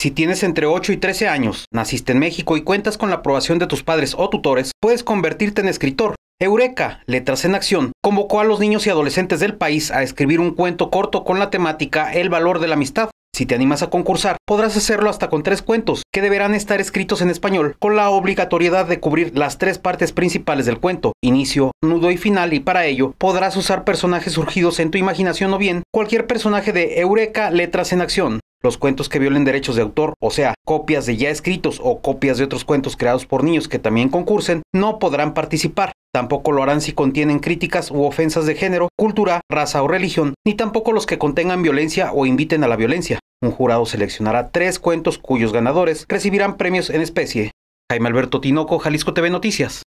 Si tienes entre 8 y 13 años, naciste en México y cuentas con la aprobación de tus padres o tutores, puedes convertirte en escritor. Eureka, Letras en Acción, convocó a los niños y adolescentes del país a escribir un cuento corto con la temática El valor de la amistad. Si te animas a concursar, podrás hacerlo hasta con tres cuentos, que deberán estar escritos en español, con la obligatoriedad de cubrir las tres partes principales del cuento, inicio, nudo y final, y para ello podrás usar personajes surgidos en tu imaginación o bien cualquier personaje de Eureka Letras en Acción. Los cuentos que violen derechos de autor, o sea, copias de ya escritos o copias de otros cuentos creados por niños que también concursen, no podrán participar. Tampoco lo harán si contienen críticas u ofensas de género, cultura, raza o religión, ni tampoco los que contengan violencia o inviten a la violencia. Un jurado seleccionará tres cuentos cuyos ganadores recibirán premios en especie. Jaime Alberto Tinoco, Jalisco TV Noticias.